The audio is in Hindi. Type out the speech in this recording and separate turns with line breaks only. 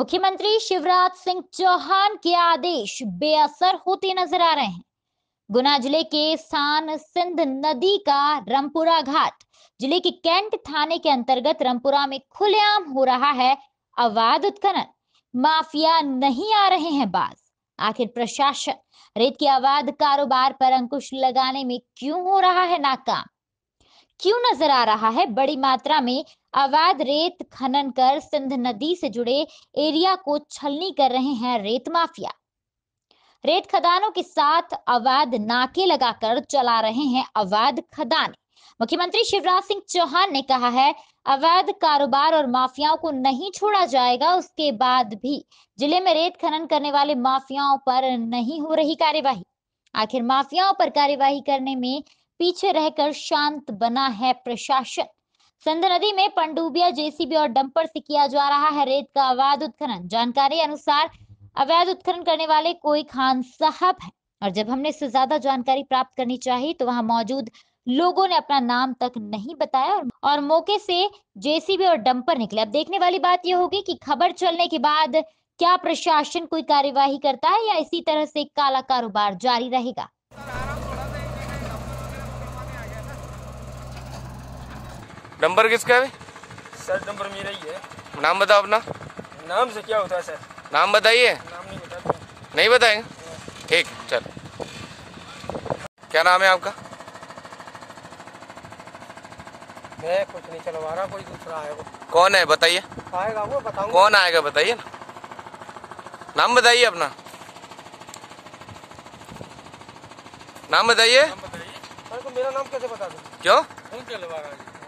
मुख्यमंत्री शिवराज सिंह चौहान के आदेश बेअसर होते नजर आ रहे हैं गुना जिले के सान सिंध नदी का रामपुरा घाट जिले के कैंट थाने के अंतर्गत रामपुरा में खुलेआम हो रहा है अवैध उत्खनन माफिया नहीं आ रहे हैं बाज आखिर प्रशासन रेत के अवैध कारोबार पर अंकुश लगाने में क्यों हो रहा है नाकाम क्यों नजर आ रहा है बड़ी मात्रा में अवैध रेत खनन कर सिंध नदी से जुड़े एरिया को छलनी कर रहे हैं रेत माफिया रेत खदानों के साथ अवैध नाके लगाकर चला रहे हैं अवैध खदान मुख्यमंत्री शिवराज सिंह चौहान ने कहा है अवैध कारोबार और माफियाओं को नहीं छोड़ा जाएगा उसके बाद भी जिले में रेत खनन करने वाले माफियाओं पर नहीं हो रही कार्यवाही आखिर माफियाओं पर कार्यवाही करने में पीछे रहकर शांत बना है प्रशासन संध नदी में पंडुबिया जेसीबी और डंपर से किया जा रहा है रेत का अवैध उत्खनन जानकारी अनुसार अवैध उत्खनन करने वाले कोई खान साहब है और जब हमने इससे ज्यादा जानकारी प्राप्त करनी चाहिए तो वहां मौजूद लोगों ने अपना नाम तक नहीं बताया और, और मौके से जेसीबी और डंपर निकले अब देखने वाली बात यह होगी कि खबर चलने के बाद क्या प्रशासन कोई कार्यवाही करता है या इसी तरह से काला कारोबार जारी रहेगा
नंबर किसका है सर नंबर मेरा ही है नाम बताओ अपना नाम से क्या होता है सर नाम बताइए नाम नहीं नहीं बताएंगे ठीक चल क्या नाम है आपका मैं कुछ नहीं चलवा रहा कोई दूसरा आएगा कौन है बताइए आएगा वो बताऊंगा कौन आएगा बताइए ना नाम बताइए अपना नाम बताइए बताइए तो मेरा नाम कैसे बता दो क्यों कौन चलवा रहा है